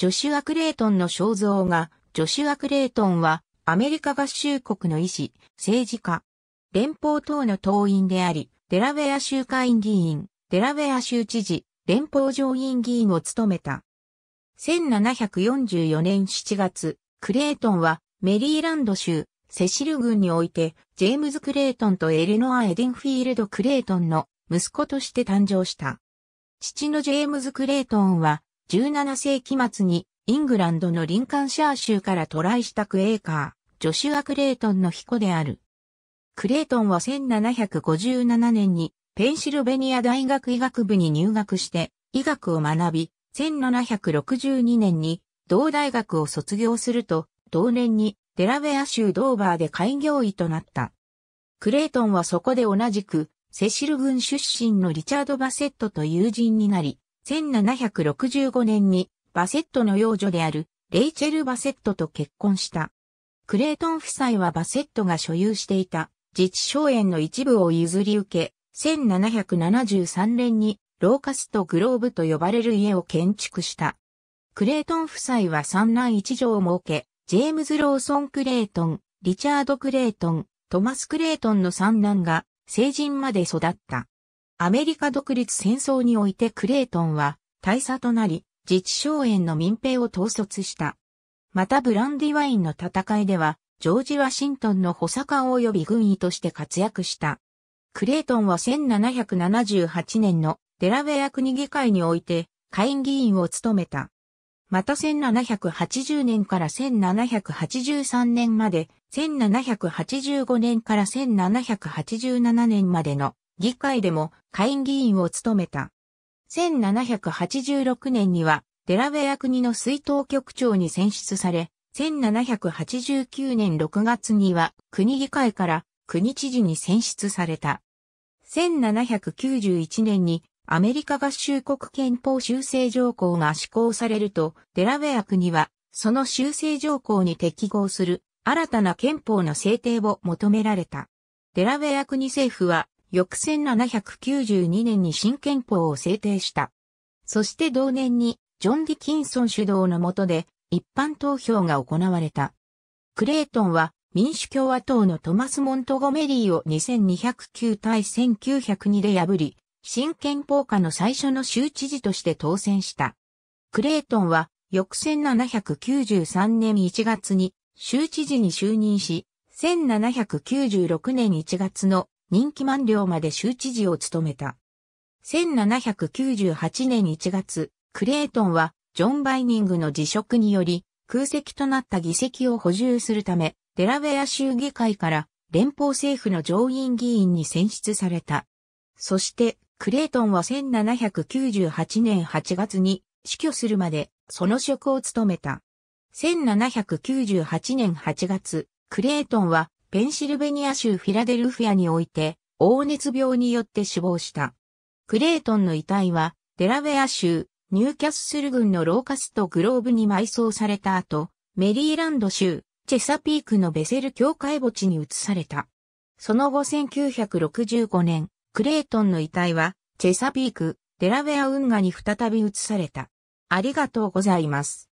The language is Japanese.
ジョシュア・クレイトンの肖像画、ジョシュア・クレイトンは、アメリカ合衆国の医師、政治家、連邦党の党員であり、デラウェア州会議員、デラウェア州知事、連邦上院議員を務めた。1744年7月、クレイトンはメリーランド州、セシル郡において、ジェームズ・クレイトンとエレノア・エデンフィールド・クレイトンの息子として誕生した。父のジェームズ・クレイトンは、17世紀末にイングランドのリンカンシャー州から渡来したクエーカー、ジョシュア・クレイトンの彦である。クレイトンは1757年にペンシルベニア大学医学部に入学して医学を学び、1762年に同大学を卒業すると、同年にデラウェア州ドーバーで開業医となった。クレイトンはそこで同じくセシル軍出身のリチャード・バセットと友人になり、1765年にバセットの幼女であるレイチェル・バセットと結婚した。クレートン夫妻はバセットが所有していた自治荘園の一部を譲り受け、1773年にローカストグローブと呼ばれる家を建築した。クレートン夫妻は三男一女を設け、ジェームズ・ローソン・クレートン、リチャード・クレートン、トマス・クレートンの三男が成人まで育った。アメリカ独立戦争においてクレイトンは大佐となり、自治荘園の民兵を統率した。またブランディワインの戦いでは、ジョージ・ワシントンの補佐官及び軍医として活躍した。クレイトンは1778年のデラウェア国議会において下院議員を務めた。また1780年から1783年まで、1785年から1787年までの議会でも下院議員を務めた。1786年には、デラウェア国の水道局長に選出され、1789年6月には国議会から国知事に選出された。1791年にアメリカ合衆国憲法修正条項が施行されると、デラウェア国はその修正条項に適合する新たな憲法の制定を求められた。デラウェア国政府は翌1792年に新憲法を制定した。そして同年に、ジョン・ディキンソン主導の下で、一般投票が行われた。クレイトンは、民主共和党のトマス・モントゴメリーを2209対1902で破り、新憲法下の最初の州知事として当選した。クレイトンは、翌1793年1月に州知事に就任し、1796年1月の任期満了まで州知事を務めた。1798年1月、クレイトンはジョン・バイニングの辞職により空席となった議席を補充するため、デラウェア州議会から連邦政府の上院議員に選出された。そして、クレイトンは1798年8月に死去するまでその職を務めた。1798年8月、クレイトンはペンシルベニア州フィラデルフィアにおいて、黄熱病によって死亡した。クレイトンの遺体は、デラウェア州、ニューキャッスル郡のローカストグローブに埋葬された後、メリーランド州、チェサピークのベセル教会墓地に移された。その後1965年、クレイトンの遺体は、チェサピーク、デラウェア運河に再び移された。ありがとうございます。